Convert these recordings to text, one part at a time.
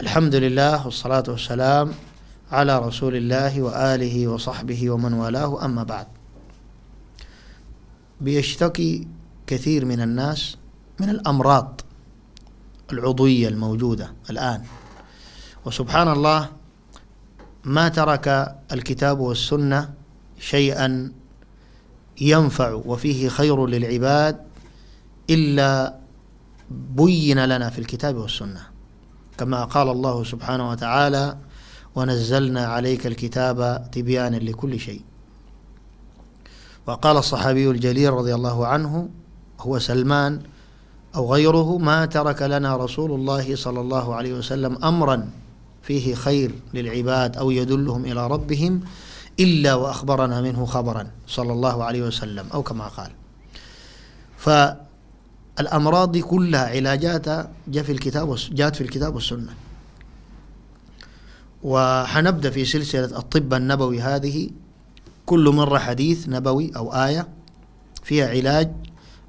الحمد لله والصلاة والسلام على رسول الله وآله وصحبه ومن والاه أما بعد بيشتكي كثير من الناس من الأمراض العضوية الموجودة الآن وسبحان الله ما ترك الكتاب والسنة شيئا ينفع وفيه خير للعباد إلا بين لنا في الكتاب والسنه كما قال الله سبحانه وتعالى ونزلنا عليك الكتاب تبيانا لكل شيء وقال الصحابي الجليل رضي الله عنه هو سلمان أو غيره ما ترك لنا رسول الله صلى الله عليه وسلم أمرا فيه خير للعباد أو يدلهم إلى ربهم إلا وأخبرنا منه خبرا صلى الله عليه وسلم أو كما قال ف الأمراض دي كلها علاجاتها جاء في الكتاب جاءت في الكتاب والسنة وحنبدأ في سلسلة الطب النبوي هذه كل مرة حديث نبوي أو آية فيها علاج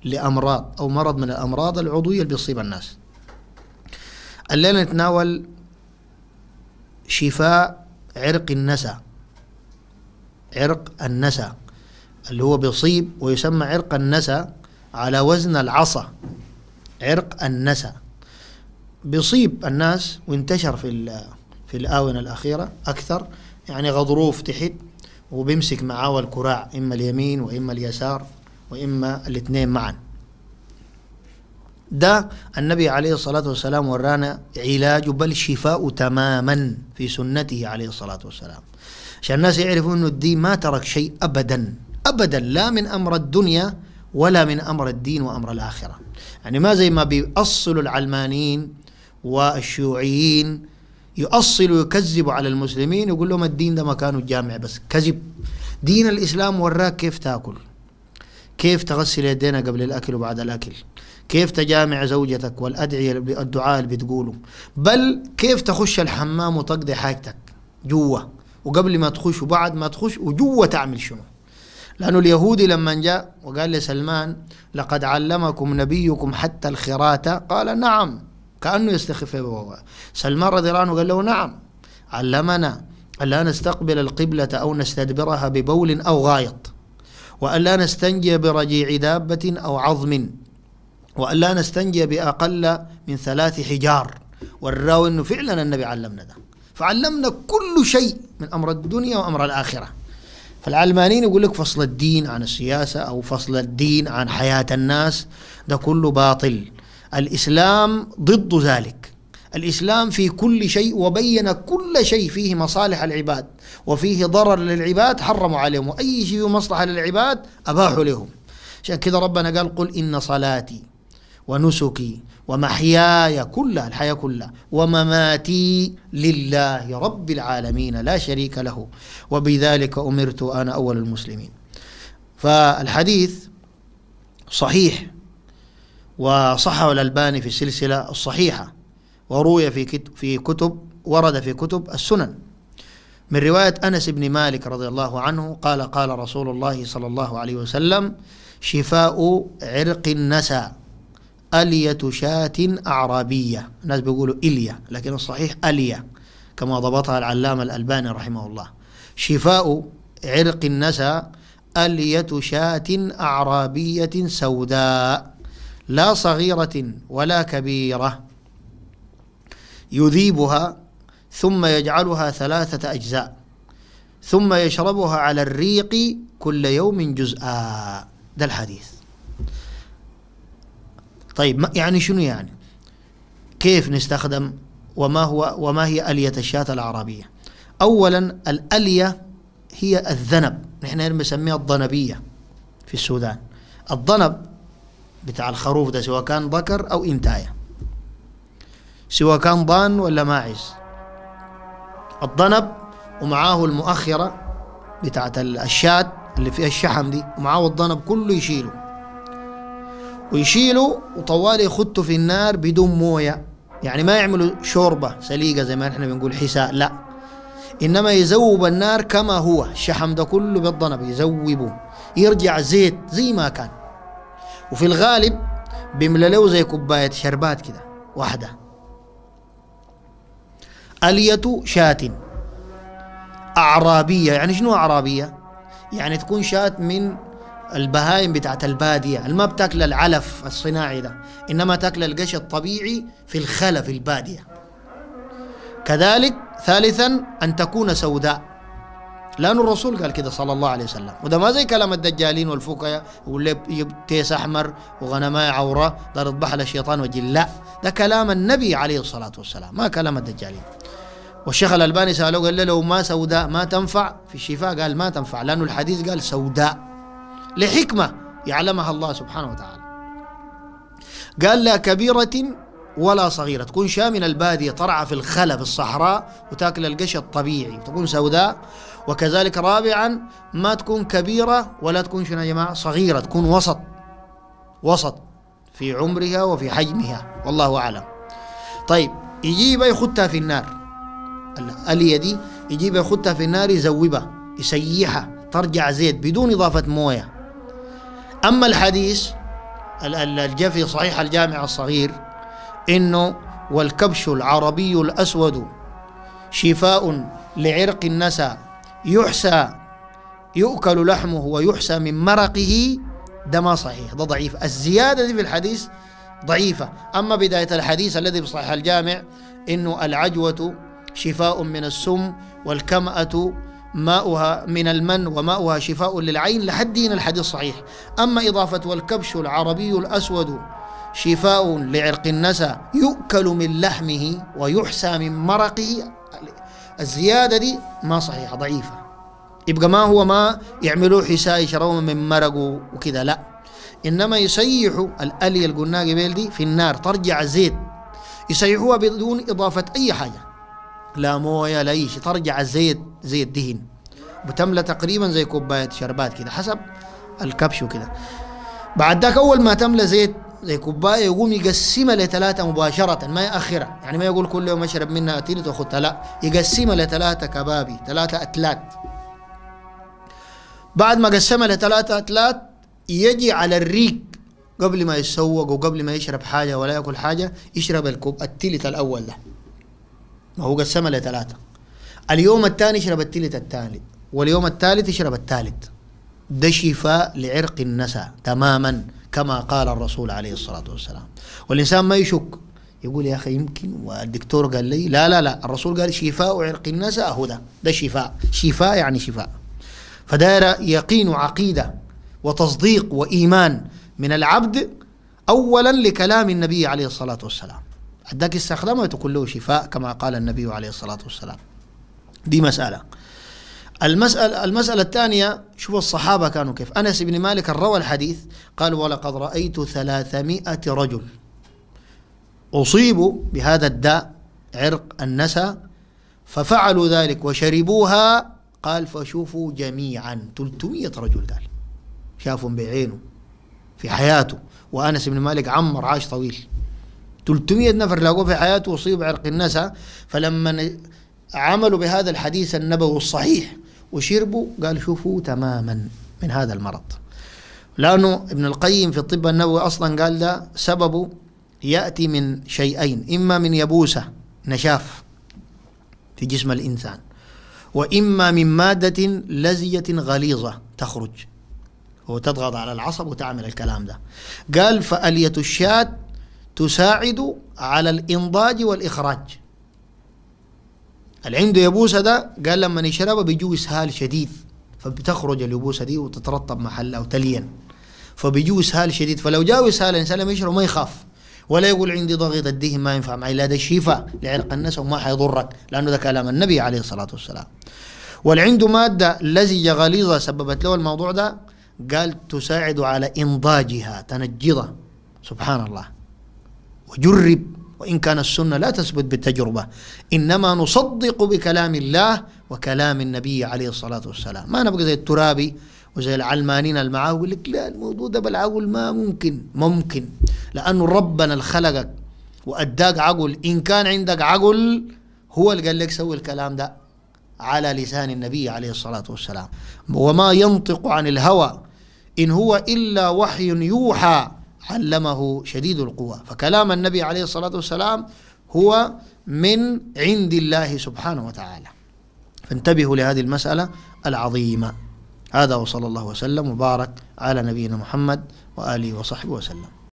لأمراض أو مرض من الأمراض العضوية اللي بيصيب الناس الليلة نتناول شفاء عرق النسى عرق النسى اللي هو بيصيب ويسمى عرق النسى على وزن العصا عرق النسا بيصيب الناس وانتشر في في الآونة الأخيرة أكثر يعني غضروف تحت وبيمسك معاه الكراع إما اليمين وإما اليسار وإما الاثنين معا ده النبي عليه الصلاة والسلام ورانا علاج بل شفاء تماما في سنته عليه الصلاة والسلام عشان الناس يعرفوا أنه الدين ما ترك شيء أبدا أبدا لا من أمر الدنيا ولا من أمر الدين وأمر الآخرة يعني ما زي ما بيأصلوا العلمانيين والشيوعيين يؤصل ويكذب على المسلمين يقول لهم الدين ده مكانه الجامع بس كذب دين الإسلام وراك كيف تأكل كيف تغسل يدينا قبل الأكل وبعد الأكل كيف تجامع زوجتك والأدعية الدعاء اللي بتقوله بل كيف تخش الحمام وتقضي حاجتك جوا وقبل ما تخش وبعد ما تخش وجوا تعمل شنو لأنه اليهودي لما جاء وقال لسلمان لقد علمكم نبيكم حتى الخراتة قال نعم كأنه يستخف بوضع سلمان رضي الله عنه قال له نعم علمنا ألا نستقبل القبلة أو نستدبرها ببول أو غائط وألا نستنجي برجيع دابة أو عظم وألا نستنجي بأقل من ثلاث حجار والراوي أنه فعلا النبي علمنا ده فعلمنا كل شيء من أمر الدنيا وأمر الآخرة فالعلمانيين يقول لك فصل الدين عن السياسة أو فصل الدين عن حياة الناس ده كله باطل الإسلام ضد ذلك الإسلام في كل شيء وبين كل شيء فيه مصالح العباد وفيه ضرر للعباد حرموا عليهم وأي شيء مصلحة للعباد أباحوا لهم عشان كذا ربنا قال قل إن صلاتي ونسكي ومحياي كلها الحياة كلها ومماتي لله رب العالمين لا شريك له وبذلك أمرت أنا أول المسلمين فالحديث صحيح وصحه الألباني في السلسلة الصحيحة وروي في كتب, في كتب ورد في كتب السنن من رواية أنس بن مالك رضي الله عنه قال قال رسول الله صلى الله عليه وسلم شفاء عرق النسى ألية شاة أعرابية الناس بيقولوا إليا لكن الصحيح ألية كما ضبطها العلامة الألباني رحمه الله شفاء عرق النسى ألية شاة أعرابية سوداء لا صغيرة ولا كبيرة يذيبها ثم يجعلها ثلاثة أجزاء ثم يشربها على الريق كل يوم جزءا ده الحديث طيب يعني شنو يعني كيف نستخدم وما هو وما هي ألية الشاة العربية أولا الألية هي الذنب نحن بنسميها الضنبية في السودان الضنب بتاع الخروف ده سواء كان ذكر أو إمتاية سواء كان ضان ولا ماعز الضنب ومعاه المؤخرة بتاعت الشات اللي فيها الشحم دي ومعاه الضنب كله يشيله ويشيلوا وطوالي يخطوا في النار بدون مويه يعني ما يعملوا شوربه سليقه زي ما احنا بنقول حساء لا انما يزوب النار كما هو الشحم ده كله بالضنب يزوبه يرجع زيت زي ما كان وفي الغالب بيملى له زي كوبايه شربات كده واحده اليه شاة اعرابيه يعني شنو اعرابيه يعني تكون شات من البهايم بتاعت البادية اللي ما بتاكل العلف الصناعي ده إنما تاكل القش الطبيعي في الخلا في البادية كذلك ثالثا أن تكون سوداء لأن الرسول قال كده صلى الله عليه وسلم وده ما زي كلام الدجالين والفقهاء واللي تيس أحمر وغنماء عورة ده اضبح الشيطان وجل لا ده كلام النبي عليه الصلاة والسلام ما كلام الدجالين والشيخ الألباني سأله قال له لو ما سوداء ما تنفع في الشفاء قال ما تنفع لأنه الحديث قال سوداء لحكمة يعلمها الله سبحانه وتعالى قال لا كبيرة ولا صغيرة تكون شامل البادية ترعى في الخلا في الصحراء وتاكل القش الطبيعي تكون سوداء وكذلك رابعا ما تكون كبيرة ولا تكون شنو يا جماعة صغيرة تكون وسط وسط في عمرها وفي حجمها والله أعلم طيب يجيبها يخدها في النار الألية دي يجيبها يخدها في النار يزوبها يسيحها ترجع زيت بدون إضافة موية أما الحديث الجفي صحيح الجامع الصغير إنه والكبش العربي الأسود شفاء لعرق النسى يحسى يؤكل لحمه ويحسى من مرقه ده ما صحيح ده ضعيف الزيادة دي في الحديث ضعيفة أما بداية الحديث الذي في صحيح الجامع إنه العجوة شفاء من السم والكمأة ماؤها من المن وماؤها شفاء للعين لحد الحديث صحيح أما إضافة والكبش العربي الأسود شفاء لعرق النسى يؤكل من لحمه ويحسى من مرقه الزيادة دي ما صحيحة ضعيفة يبقى ما هو ما يعملوا حساء يشربوا من مرق وكذا لا إنما يسيحوا الألي اللي قلناه قبل دي في النار ترجع زيت يسيحوها بدون إضافة أي حاجة لا مويه لا اي شيء ترجع زي زي الدهن بتملى تقريبا زي كوبايه شربات كده حسب الكبش وكده بعد ذاك اول ما تملى زيت زي كوبايه يقوم يقسمها لثلاثه مباشره ما ياخرها يعني ما يقول كل يوم اشرب منها اتينت واخذها لا يقسمها لثلاثه كبابي ثلاثه اتلات بعد ما قسمها لثلاثه اتلات يجي على الريق قبل ما يتسوق وقبل ما يشرب حاجه ولا ياكل حاجه يشرب الكوب التلت الاول ده هو قسمها لثلاثة اليوم الثاني شرب التلت التالي واليوم الثالث شرب الثالث ده شفاء لعرق النسى تماما كما قال الرسول عليه الصلاة والسلام والإنسان ما يشك يقول يا أخي يمكن والدكتور قال لي لا لا لا الرسول قال شفاء عرق النسى هو ده ده شفاء شفاء يعني شفاء فدار يقين عقيدة وتصديق وإيمان من العبد أولا لكلام النبي عليه الصلاة والسلام ذاك استخدمه تكون له شفاء كما قال النبي عليه الصلاة والسلام دي مسألة المسألة, المسألة الثانية شوف الصحابة كانوا كيف أنس بن مالك روى الحديث قال ولقد رأيت ثلاثمائة رجل أصيبوا بهذا الداء عرق النسى ففعلوا ذلك وشربوها قال فشوفوا جميعا 300 رجل قال شافهم بعينه في حياته وأنس بن مالك عمر عاش طويل 300 نفر لقوا في حياته وصيب بعرق النسا فلما عملوا بهذا الحديث النبوي الصحيح وشربوا قال شوفوا تماما من هذا المرض لأنه ابن القيم في الطب النبوي أصلا قال ده سببه يأتي من شيئين إما من يبوسة نشاف في جسم الإنسان وإما من مادة لزجة غليظة تخرج وتضغط على العصب وتعمل الكلام ده قال فألية الشات تساعد على الإنضاج والإخراج اللي عنده يبوسة ده قال لما يشربها بيجو إسهال شديد فبتخرج اليبوسة دي وتترطب محلها وتلين فبيجو إسهال شديد فلو جاء إسهال الإنسان لما يشرب ما يخاف ولا يقول عندي ضغط الدهن ما ينفع معي لا ده شفاء لعرق الناس وما حيضرك لأنه ده كلام النبي عليه الصلاة والسلام واللي عنده مادة لزجة غليظة سببت له الموضوع ده قال تساعد على إنضاجها تنجضه سبحان الله وجرب وإن كان السنة لا تثبت بالتجربة إنما نصدق بكلام الله وكلام النبي عليه الصلاة والسلام ما نبقى زي الترابي وزي العلمانين المعاوي يقول لك لا الموضوع ده بالعقل ما ممكن ممكن لأنه ربنا اللي خلقك وأداك عقل إن كان عندك عقل هو اللي قال لك سوي الكلام ده على لسان النبي عليه الصلاة والسلام وما ينطق عن الهوى إن هو إلا وحي يوحى علمه شديد القوى فكلام النبي عليه الصلاة والسلام هو من عند الله سبحانه وتعالى فانتبهوا لهذه المسألة العظيمة هذا وصلى الله وسلم وبارك على نبينا محمد وآله وصحبه وسلم